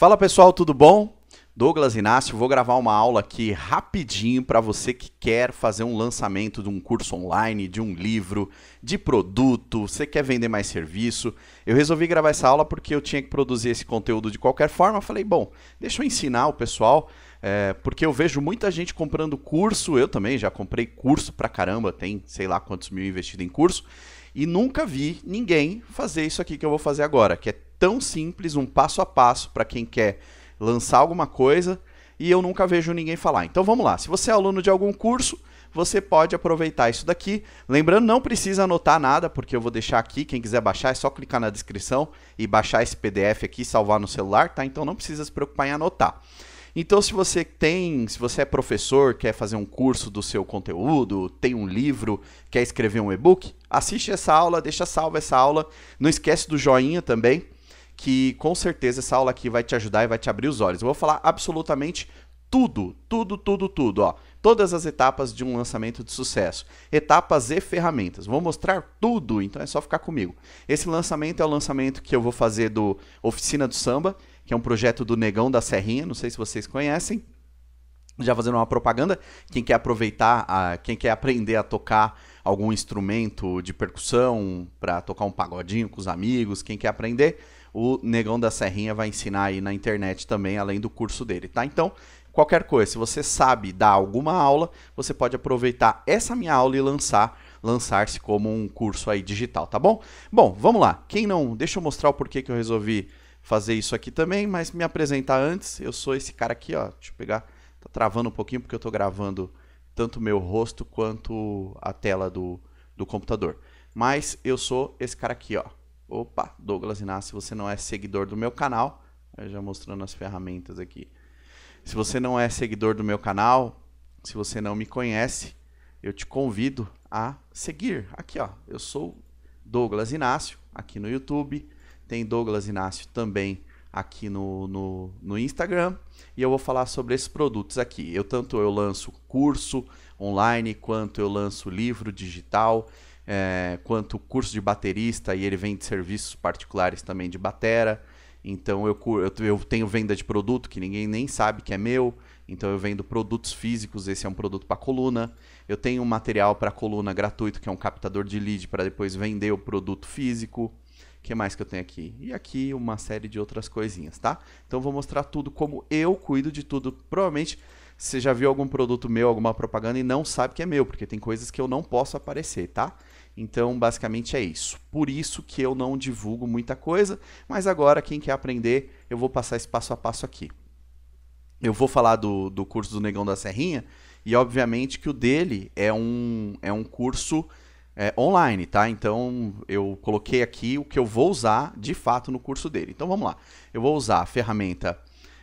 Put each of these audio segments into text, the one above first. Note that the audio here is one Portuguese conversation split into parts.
Fala pessoal, tudo bom? Douglas Inácio, vou gravar uma aula aqui rapidinho para você que quer fazer um lançamento de um curso online, de um livro, de produto, você quer vender mais serviço. Eu resolvi gravar essa aula porque eu tinha que produzir esse conteúdo de qualquer forma. Falei, bom, deixa eu ensinar o pessoal, é, porque eu vejo muita gente comprando curso, eu também já comprei curso pra caramba, tem sei lá quantos mil investido em curso. E nunca vi ninguém fazer isso aqui que eu vou fazer agora, que é tão simples, um passo a passo para quem quer lançar alguma coisa, e eu nunca vejo ninguém falar. Então vamos lá, se você é aluno de algum curso, você pode aproveitar isso daqui. Lembrando, não precisa anotar nada, porque eu vou deixar aqui, quem quiser baixar é só clicar na descrição e baixar esse PDF aqui, salvar no celular, tá? Então não precisa se preocupar em anotar. Então, se você tem, se você é professor, quer fazer um curso do seu conteúdo, tem um livro, quer escrever um e-book, assiste essa aula, deixa salva essa aula. Não esquece do joinha também, que com certeza essa aula aqui vai te ajudar e vai te abrir os olhos. Eu vou falar absolutamente tudo, tudo, tudo, tudo, ó todas as etapas de um lançamento de sucesso, etapas e ferramentas. Vou mostrar tudo, então é só ficar comigo. Esse lançamento é o lançamento que eu vou fazer do Oficina do Samba, que é um projeto do Negão da Serrinha, não sei se vocês conhecem. Já fazendo uma propaganda, quem quer aproveitar, a, quem quer aprender a tocar algum instrumento de percussão, para tocar um pagodinho com os amigos, quem quer aprender, o Negão da Serrinha vai ensinar aí na internet também, além do curso dele, tá? Então, qualquer coisa, se você sabe dar alguma aula, você pode aproveitar essa minha aula e lançar lançar-se como um curso aí digital, tá bom? Bom, vamos lá. Quem não, deixa eu mostrar o porquê que eu resolvi fazer isso aqui também, mas me apresentar antes. Eu sou esse cara aqui, ó. Deixa eu pegar. Tá travando um pouquinho porque eu tô gravando tanto meu rosto quanto a tela do, do computador. Mas eu sou esse cara aqui, ó. Opa, Douglas Inácio, você não é seguidor do meu canal. já mostrando as ferramentas aqui. Se você não é seguidor do meu canal, se você não me conhece, eu te convido a seguir. Aqui, ó, eu sou Douglas Inácio, aqui no YouTube. Tem Douglas Inácio também aqui no, no, no Instagram. E eu vou falar sobre esses produtos aqui. Eu tanto eu lanço curso online, quanto eu lanço livro digital, é, quanto curso de baterista, e ele vem de serviços particulares também de batera. Então eu, eu tenho venda de produto que ninguém nem sabe que é meu. Então eu vendo produtos físicos, esse é um produto para coluna. Eu tenho um material para coluna gratuito, que é um captador de lead para depois vender o produto físico. O que mais que eu tenho aqui? E aqui uma série de outras coisinhas, tá? Então eu vou mostrar tudo como eu cuido de tudo. Provavelmente você já viu algum produto meu, alguma propaganda e não sabe que é meu, porque tem coisas que eu não posso aparecer, tá? Então, basicamente é isso. Por isso que eu não divulgo muita coisa, mas agora quem quer aprender, eu vou passar esse passo a passo aqui. Eu vou falar do, do curso do Negão da Serrinha, e obviamente que o dele é um, é um curso é, online, tá? Então eu coloquei aqui o que eu vou usar de fato no curso dele. Então vamos lá. Eu vou usar a ferramenta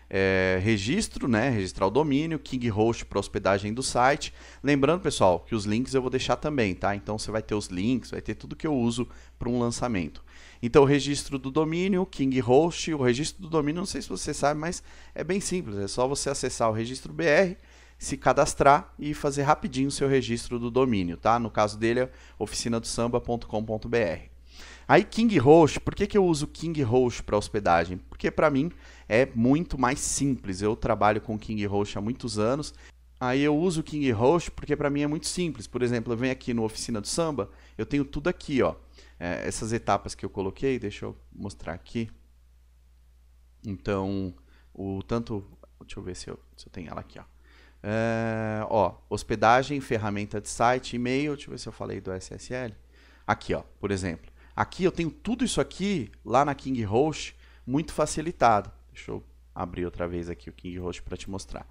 é, registro, né? Registrar o domínio, King Host para hospedagem do site. Lembrando, pessoal, que os links eu vou deixar também, tá? Então você vai ter os links, vai ter tudo que eu uso para um lançamento. Então, registro do domínio, King Host, o registro do domínio, não sei se você sabe, mas é bem simples, é só você acessar o registro BR, se cadastrar e fazer rapidinho o seu registro do domínio, tá? No caso dele é oficinadosamba.com.br. Aí King Host, por que, que eu uso King Host para hospedagem? Porque para mim é muito mais simples. Eu trabalho com King Roach há muitos anos. Aí eu uso o King Roach porque para mim é muito simples. Por exemplo, eu venho aqui no Oficina do Samba, eu tenho tudo aqui, ó. É, essas etapas que eu coloquei, deixa eu mostrar aqui. Então, o tanto. Deixa eu ver se eu, se eu tenho ela aqui, ó. É, ó, hospedagem, ferramenta de site, e-mail. Deixa eu ver se eu falei do SSL. Aqui, ó, por exemplo. Aqui eu tenho tudo isso aqui lá na King Roach, muito facilitado. Deixa eu abrir outra vez aqui o Kinghost para te mostrar.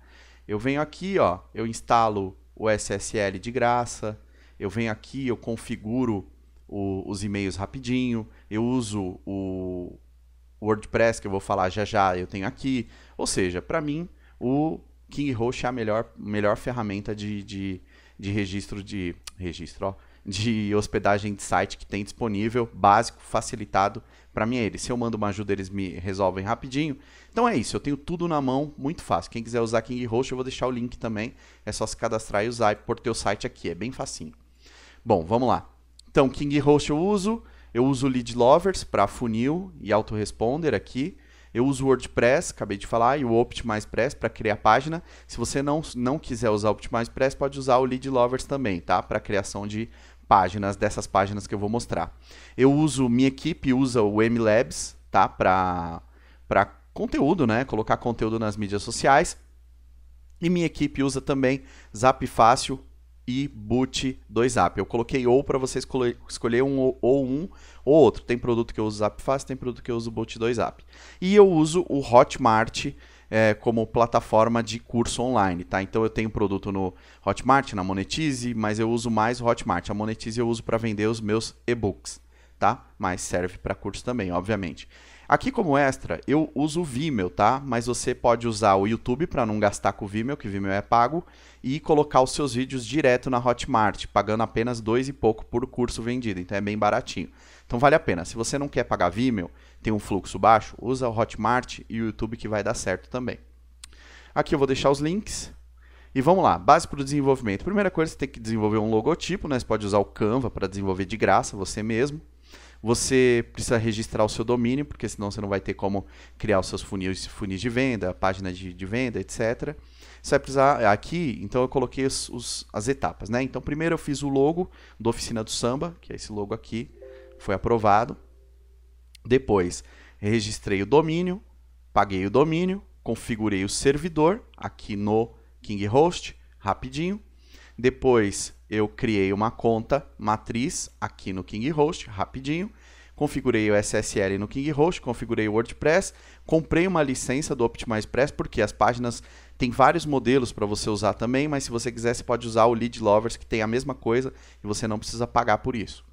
Eu venho aqui, ó, eu instalo o SSL de graça, eu venho aqui, eu configuro o, os e-mails rapidinho, eu uso o WordPress que eu vou falar já já, eu tenho aqui. Ou seja, para mim, o Kinghost é a melhor, melhor ferramenta de, de, de registro de registro, ó, de hospedagem de site que tem disponível, básico, facilitado para mim é ele. Se eu mando uma ajuda, eles me resolvem rapidinho. Então é isso, eu tenho tudo na mão, muito fácil. Quem quiser usar KingHost, eu vou deixar o link também. É só se cadastrar e usar por teu site aqui, é bem facinho. Bom, vamos lá. Então, KingHost eu uso, eu uso Lead Lovers para funil e autoresponder aqui. Eu uso o WordPress, acabei de falar, e o OptimizePress para criar página. Se você não, não quiser usar o OptimizePress, pode usar o Lead Lovers também, tá? Para criação de páginas, dessas páginas que eu vou mostrar. Eu uso, minha equipe usa o MLabs, tá? Para conteúdo, né? Colocar conteúdo nas mídias sociais. E minha equipe usa também Zap Fácil e Boot 2Zap. Eu coloquei ou para vocês escolher, escolher um ou, um ou outro. Tem produto que eu uso Zap Fácil, tem produto que eu uso Boot 2Zap. E eu uso o Hotmart é, como plataforma de curso online, tá? Então eu tenho produto no Hotmart, na Monetize, mas eu uso mais o Hotmart. A Monetize eu uso para vender os meus e-books, tá? Mas serve para curso também, obviamente. Aqui como extra, eu uso o Vimeo, tá? Mas você pode usar o YouTube para não gastar com o Vimeo, que o Vimeo é pago, e colocar os seus vídeos direto na Hotmart, pagando apenas dois e pouco por curso vendido, então é bem baratinho. Então vale a pena. Se você não quer pagar Vimeo, tem um fluxo baixo, usa o Hotmart e o YouTube que vai dar certo também. Aqui eu vou deixar os links. E vamos lá, base para o desenvolvimento. Primeira coisa, você tem que desenvolver um logotipo, né? Você pode usar o Canva para desenvolver de graça, você mesmo. Você precisa registrar o seu domínio, porque senão você não vai ter como criar os seus funis, funis de venda, página de, de venda, etc. Você vai precisar. É, aqui, então eu coloquei os, os, as etapas, né? Então, primeiro eu fiz o logo da oficina do samba, que é esse logo aqui, foi aprovado. Depois, registrei o domínio, paguei o domínio, configurei o servidor aqui no KingHost rapidinho. Depois, eu criei uma conta matriz aqui no KingHost, rapidinho, configurei o SSL no KingHost, configurei o WordPress, comprei uma licença do OptimizePress, porque as páginas têm vários modelos para você usar também, mas se você quiser, você pode usar o Lead Lovers, que tem a mesma coisa, e você não precisa pagar por isso.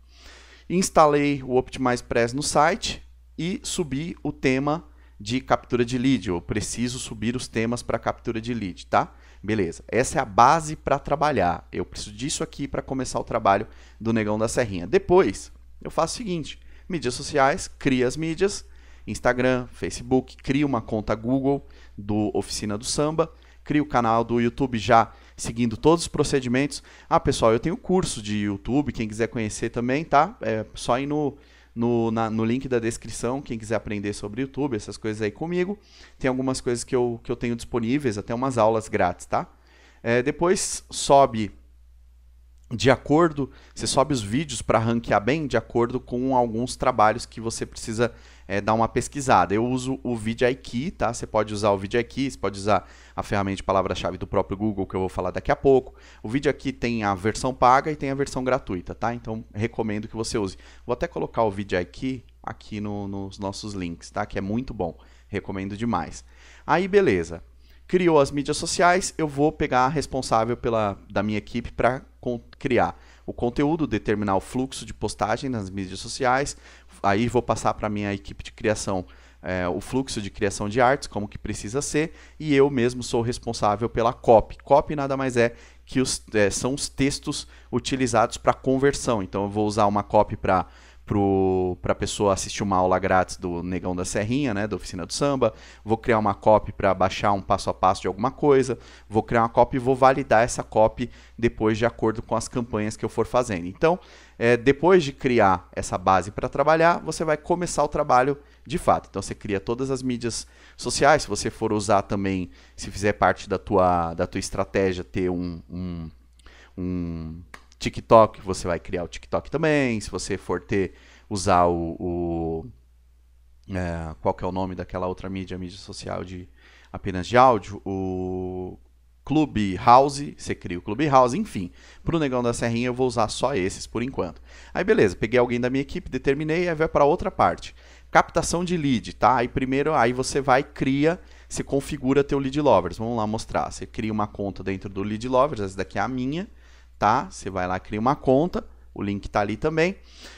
Instalei o OptimizePress no site e subi o tema de captura de lead. Eu preciso subir os temas para captura de lead, tá? Beleza, essa é a base para trabalhar. Eu preciso disso aqui para começar o trabalho do Negão da Serrinha. Depois, eu faço o seguinte: mídias sociais, cria as mídias, Instagram, Facebook, cria uma conta Google do Oficina do Samba, cria o canal do YouTube já seguindo todos os procedimentos. Ah, pessoal, eu tenho curso de YouTube, quem quiser conhecer também, tá? É só ir no no, na, no link da descrição, quem quiser aprender sobre YouTube, essas coisas aí comigo. Tem algumas coisas que eu, que eu tenho disponíveis, até umas aulas grátis, tá? É, depois sobe de acordo, você sobe os vídeos para ranquear bem de acordo com alguns trabalhos que você precisa é, dar uma pesquisada. Eu uso o VidIQ, tá? Você pode usar o VidIQ, você pode usar a ferramenta de palavra-chave do próprio Google, que eu vou falar daqui a pouco. O VidIQ tem a versão paga e tem a versão gratuita, tá? Então, recomendo que você use. Vou até colocar o VidIQ aqui no, nos nossos links, tá? Que é muito bom. Recomendo demais. Aí, beleza. Criou as mídias sociais, eu vou pegar a responsável pela, da minha equipe para criar o conteúdo, determinar o fluxo de postagem nas mídias sociais, aí vou passar para minha equipe de criação é, o fluxo de criação de artes, como que precisa ser, e eu mesmo sou responsável pela copy. Copy nada mais é que os, é, são os textos utilizados para conversão. Então eu vou usar uma copy para para a pessoa assistir uma aula grátis do Negão da Serrinha, né, da Oficina do Samba, vou criar uma copy para baixar um passo a passo de alguma coisa, vou criar uma copy e vou validar essa copy depois de acordo com as campanhas que eu for fazendo. Então, é, depois de criar essa base para trabalhar, você vai começar o trabalho de fato. Então, você cria todas as mídias sociais, se você for usar também, se fizer parte da tua, da tua estratégia, ter um, um, um TikTok, você vai criar o TikTok também. Se você for ter, usar o. o é, qual que é o nome daquela outra mídia, mídia social de apenas de áudio? O Clube House, você cria o Clube House, enfim. Pro Negão da Serrinha eu vou usar só esses por enquanto. Aí beleza, peguei alguém da minha equipe, determinei, aí vai para outra parte. Captação de lead, tá? Aí primeiro, aí você vai, cria, você configura teu Lead Lovers. Vamos lá mostrar. Você cria uma conta dentro do Lead Lovers, essa daqui é a minha tá? Você vai lá, cria uma conta, o link está ali também.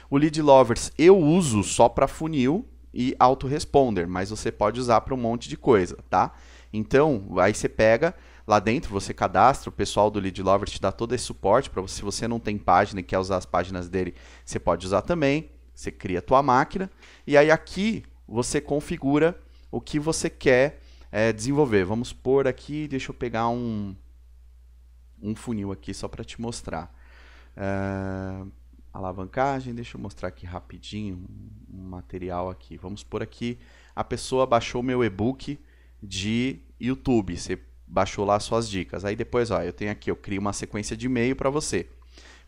O Lead Lovers eu uso só para funil e autoresponder, mas você pode usar para um monte de coisa, tá? Então, aí você pega lá dentro, você cadastra, o pessoal do Lead Lovers te dá todo esse suporte para se você não tem página e quer usar as páginas dele, você pode usar também. Você cria a tua máquina e aí aqui você configura o que você quer é, desenvolver. Vamos pôr aqui, deixa eu pegar um um funil aqui só para te mostrar. Uh, alavancagem, deixa eu mostrar aqui rapidinho um material aqui. Vamos por aqui, a pessoa baixou meu e-book de YouTube, você baixou lá suas dicas. Aí depois, ó, eu tenho aqui, eu crio uma sequência de e-mail para você.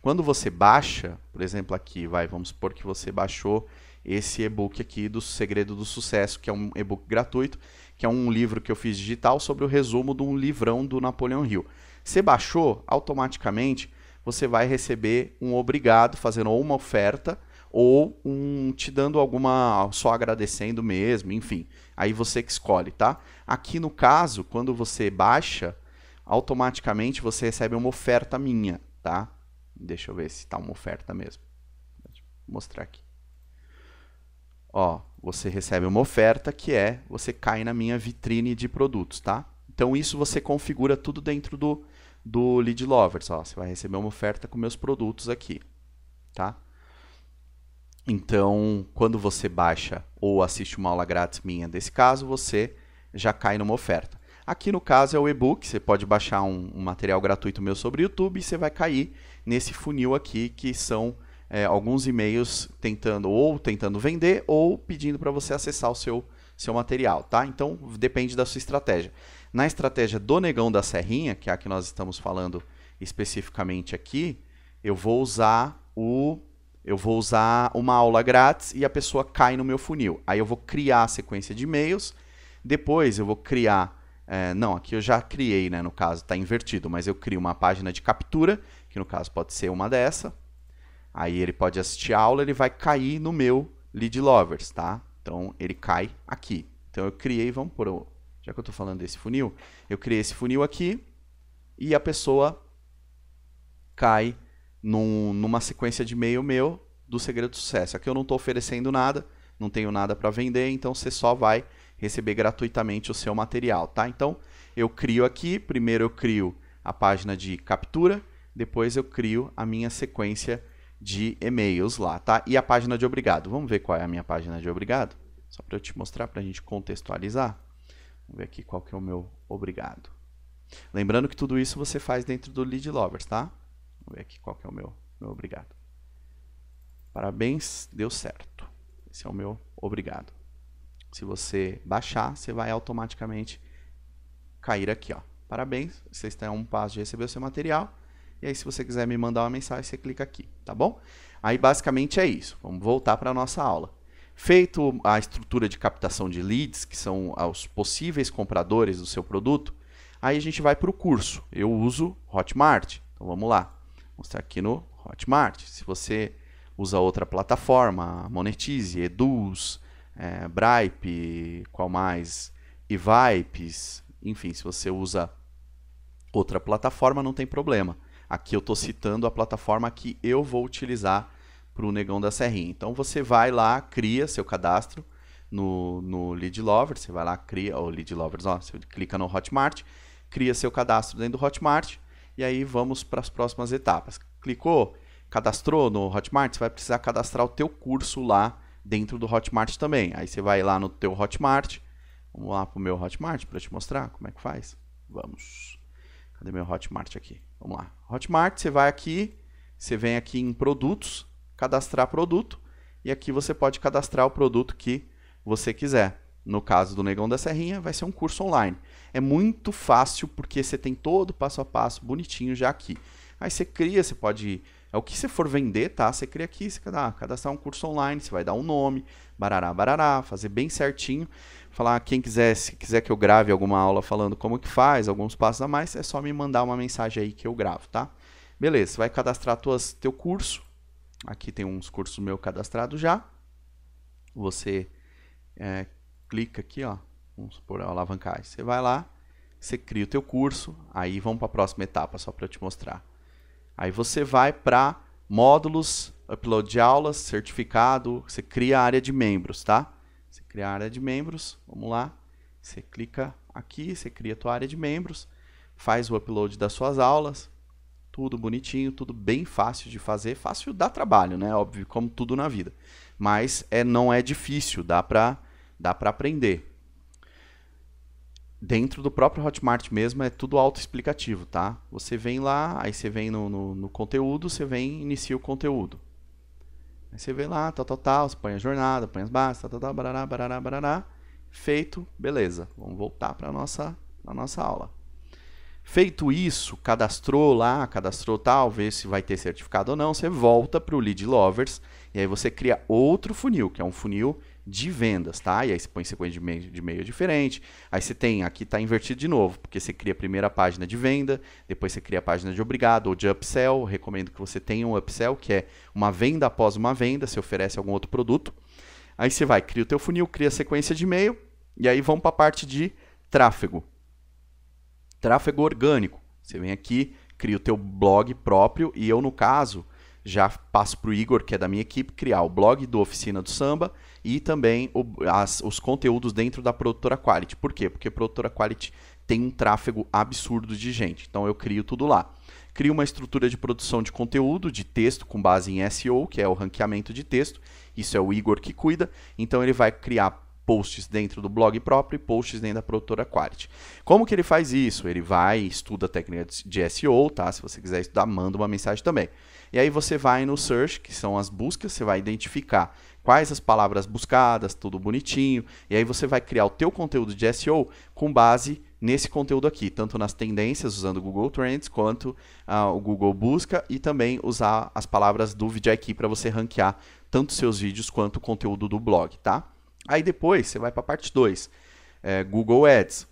Quando você baixa, por exemplo, aqui, vai, vamos supor que você baixou esse e-book aqui do Segredo do Sucesso, que é um e-book gratuito, que é um livro que eu fiz digital sobre o resumo de um livrão do Napoleão Hill. Você baixou, automaticamente você vai receber um obrigado fazendo ou uma oferta ou um te dando alguma só agradecendo mesmo, enfim. Aí você que escolhe, tá? Aqui no caso, quando você baixa, automaticamente você recebe uma oferta minha, tá? Deixa eu ver se tá uma oferta mesmo. Vou mostrar aqui. Ó, você recebe uma oferta que é, você cai na minha vitrine de produtos, tá? Então isso você configura tudo dentro do do lead Lovers, Ó, você vai receber uma oferta com meus produtos aqui, tá? Então, quando você baixa ou assiste uma aula grátis minha desse caso, você já cai numa oferta. Aqui no caso é o e-book, você pode baixar um, um, material gratuito meu sobre YouTube e você vai cair nesse funil aqui que são é, alguns e-mails tentando ou tentando vender ou pedindo para você acessar o seu, seu material, tá? Então depende da sua estratégia. Na estratégia do negão da serrinha, que é a que nós estamos falando especificamente aqui, eu vou usar o eu vou usar uma aula grátis e a pessoa cai no meu funil. Aí eu vou criar a sequência de e-mails, depois eu vou criar. É, não, aqui eu já criei, né? No caso, está invertido, mas eu crio uma página de captura, que no caso pode ser uma dessa. Aí ele pode assistir a aula, ele vai cair no meu lead lovers, tá? Então ele cai aqui. Então eu criei, vamos por já que eu estou falando desse funil, eu criei esse funil aqui e a pessoa cai num, numa sequência de e-mail meu do segredo do sucesso. Aqui eu não estou oferecendo nada, não tenho nada para vender, então você só vai receber gratuitamente o seu material, tá? Então eu crio aqui, primeiro eu crio a página de captura, depois eu crio a minha sequência de e-mails lá, tá? E a página de obrigado. Vamos ver qual é a minha página de obrigado? Só para eu te mostrar, para a gente contextualizar. Vamos ver aqui qual que é o meu obrigado. Lembrando que tudo isso você faz dentro do Lead Lovers, tá? Vamos ver aqui qual que é o meu, meu obrigado. Parabéns, deu certo. Esse é o meu obrigado. Se você baixar, você vai automaticamente cair aqui, ó. Parabéns, você está a um passo de receber o seu material. E aí, se você quiser me mandar uma mensagem, você clica aqui, tá bom? Aí, basicamente é isso. Vamos voltar para a nossa aula. Feito a estrutura de captação de leads, que são os possíveis compradores do seu produto, aí a gente vai para o curso. Eu uso Hotmart. Então vamos lá. Vou mostrar aqui no Hotmart. Se você usa outra plataforma, Monetize, Eduz, é, Bripe, qual mais? E Vipes. Enfim, se você usa outra plataforma, não tem problema. Aqui eu estou citando a plataforma que eu vou utilizar para o Negão da Serrinha. Então você vai lá, cria seu cadastro no, no Lead Lover, você vai lá, cria, o Lead Lovers, ó, você clica no Hotmart, cria seu cadastro dentro do Hotmart, e aí vamos para as próximas etapas. Clicou, cadastrou no Hotmart, você vai precisar cadastrar o teu curso lá dentro do Hotmart também. Aí você vai lá no teu Hotmart, vamos lá para o meu Hotmart para te mostrar como é que faz. Vamos. Cadê meu Hotmart aqui? Vamos lá. Hotmart, você vai aqui, você vem aqui em produtos, cadastrar produto, e aqui você pode cadastrar o produto que você quiser. No caso do Negão da Serrinha, vai ser um curso online. É muito fácil porque você tem todo o passo a passo bonitinho já aqui. Aí você cria, você pode. É o que você for vender, tá? Você cria aqui, você cadastrar um curso online, você vai dar um nome, barará, barará, fazer bem certinho. Falar, ah, quem quiser, se quiser que eu grave alguma aula falando como que faz, alguns passos a mais, é só me mandar uma mensagem aí que eu gravo, tá? Beleza, você vai cadastrar tuas, teu curso, Aqui tem uns cursos meu cadastrados já. Você é, clica aqui, ó, vamos supor é alavancar. Você vai lá, você cria o teu curso, aí vamos para a próxima etapa, só para te mostrar. Aí você vai para módulos, upload de aulas, certificado, você cria a área de membros, tá? Você cria a área de membros, vamos lá. Você clica aqui, você cria a tua área de membros, faz o upload das suas aulas, tudo bonitinho, tudo bem fácil de fazer. Fácil dá trabalho, né? Óbvio, como tudo na vida. Mas é, não é difícil, dá para dá pra aprender. Dentro do próprio Hotmart mesmo é tudo autoexplicativo, tá? Você vem lá, aí você vem no, no, no conteúdo, você vem inicia o conteúdo. Aí você vem lá, tal, tal, tal, você põe a jornada, põe as bases, tal, tal, tal, barará, barará, barará. Feito, beleza. Vamos voltar para a nossa, nossa aula. Feito isso, cadastrou lá, cadastrou tal, vê se vai ter certificado ou não, você volta para o Lead Lovers e aí você cria outro funil, que é um funil de vendas, tá? E aí você põe sequência de e-mail, de e-mail diferente. Aí você tem, aqui está invertido de novo, porque você cria a primeira página de venda, depois você cria a página de obrigado ou de upsell. Recomendo que você tenha um upsell, que é uma venda após uma venda, se oferece algum outro produto. Aí você vai, cria o teu funil, cria a sequência de e-mail, e aí vamos para a parte de tráfego. Tráfego orgânico. Você vem aqui, cria o teu blog próprio e eu, no caso, já passo para o Igor, que é da minha equipe, criar o blog do Oficina do Samba e também o, as, os conteúdos dentro da produtora Quality. Por quê? Porque a produtora Quality tem um tráfego absurdo de gente. Então eu crio tudo lá. Crio uma estrutura de produção de conteúdo, de texto, com base em SEO, que é o ranqueamento de texto. Isso é o Igor que cuida. Então ele vai criar posts dentro do blog próprio e posts dentro da produtora Quality. Como que ele faz isso? Ele vai, estuda a técnica de SEO, tá? Se você quiser estudar, manda uma mensagem também. E aí você vai no search, que são as buscas, você vai identificar quais as palavras buscadas, tudo bonitinho, e aí você vai criar o teu conteúdo de SEO com base nesse conteúdo aqui, tanto nas tendências usando o Google Trends, quanto ah, o Google Busca e também usar as palavras do aqui para você ranquear tanto seus vídeos quanto o conteúdo do blog, tá? Aí depois você vai para a parte 2, é, Google Ads.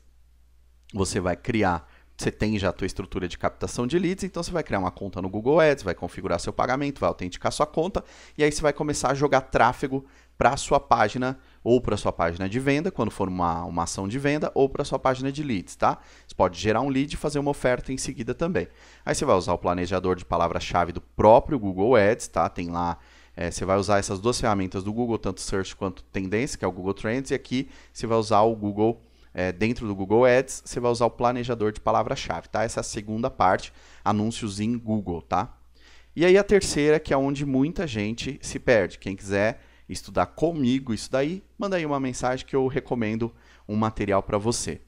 Você vai criar, você tem já a tua estrutura de captação de leads, então você vai criar uma conta no Google Ads, vai configurar seu pagamento, vai autenticar sua conta e aí você vai começar a jogar tráfego para a sua página ou para a sua página de venda, quando for uma, uma ação de venda, ou para a sua página de leads, tá? Você pode gerar um lead e fazer uma oferta em seguida também. Aí você vai usar o planejador de palavra-chave do próprio Google Ads, tá? Tem lá é, você vai usar essas duas ferramentas do Google, tanto Search quanto Tendência, que é o Google Trends, e aqui você vai usar o Google, é, dentro do Google Ads, você vai usar o planejador de palavra-chave, tá? Essa é a segunda parte, anúncios em Google, tá? E aí a terceira, que é onde muita gente se perde. Quem quiser estudar comigo isso daí, manda aí uma mensagem que eu recomendo um material para você.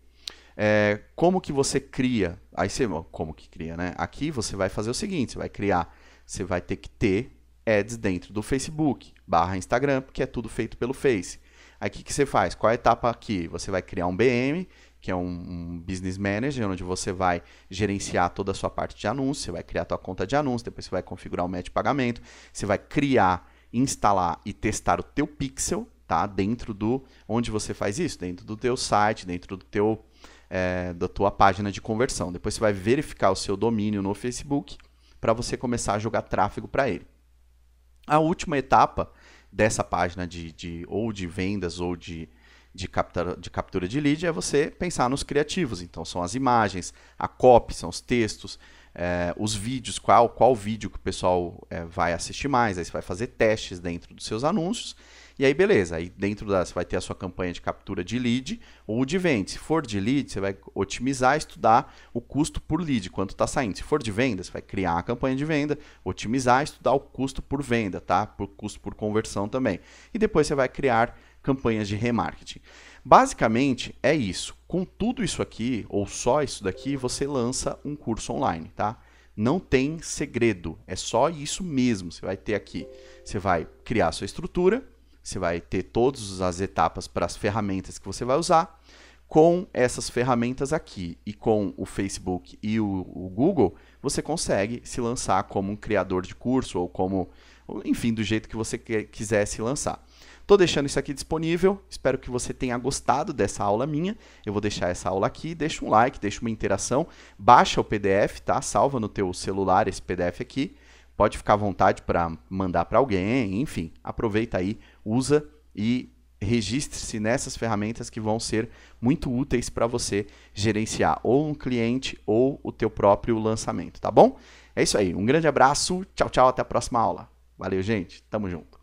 É, como que você cria? Aí você, como que cria, né? Aqui você vai fazer o seguinte, você vai criar, você vai ter que ter ads dentro do Facebook, barra Instagram, porque é tudo feito pelo Face. Aí o que, que, você faz? Qual a etapa aqui? Você vai criar um BM, que é um, um, business manager, onde você vai gerenciar toda a sua parte de anúncio, você vai criar a sua conta de anúncio, depois você vai configurar o método de pagamento, você vai criar, instalar e testar o teu pixel, tá? Dentro do onde você faz isso, dentro do teu site, dentro do teu é, da tua página de conversão. Depois você vai verificar o seu domínio no Facebook para você começar a jogar tráfego para ele. A última etapa dessa página de, de ou de vendas ou de, de, captura, de captura de lead é você pensar nos criativos. Então, são as imagens, a copy, são os textos, é, os vídeos, qual, qual vídeo que o pessoal é, vai assistir mais. Aí você vai fazer testes dentro dos seus anúncios e aí, beleza. Aí dentro da, você vai ter a sua campanha de captura de lead ou de venda. Se for de lead, você vai otimizar, estudar o custo por lead, quanto está saindo. Se for de venda, você vai criar a campanha de venda, otimizar, estudar o custo por venda, tá? Por custo por conversão também. E depois você vai criar campanhas de remarketing. Basicamente é isso. Com tudo isso aqui, ou só isso daqui, você lança um curso online, tá? Não tem segredo, é só isso mesmo. Você vai ter aqui, você vai criar a sua estrutura, você vai ter todas as etapas para as ferramentas que você vai usar. Com essas ferramentas aqui e com o Facebook e o, o Google, você consegue se lançar como um criador de curso ou como, enfim, do jeito que você que, quiser se lançar. Estou deixando isso aqui disponível. Espero que você tenha gostado dessa aula minha. Eu vou deixar essa aula aqui. Deixa um like, deixa uma interação. Baixa o PDF, tá? Salva no teu celular esse PDF aqui. Pode ficar à vontade para mandar para alguém. Enfim, aproveita aí usa e registre-se nessas ferramentas que vão ser muito úteis para você gerenciar ou um cliente ou o teu próprio lançamento, tá bom? É isso aí, um grande abraço, tchau, tchau, até a próxima aula. Valeu, gente, tamo junto.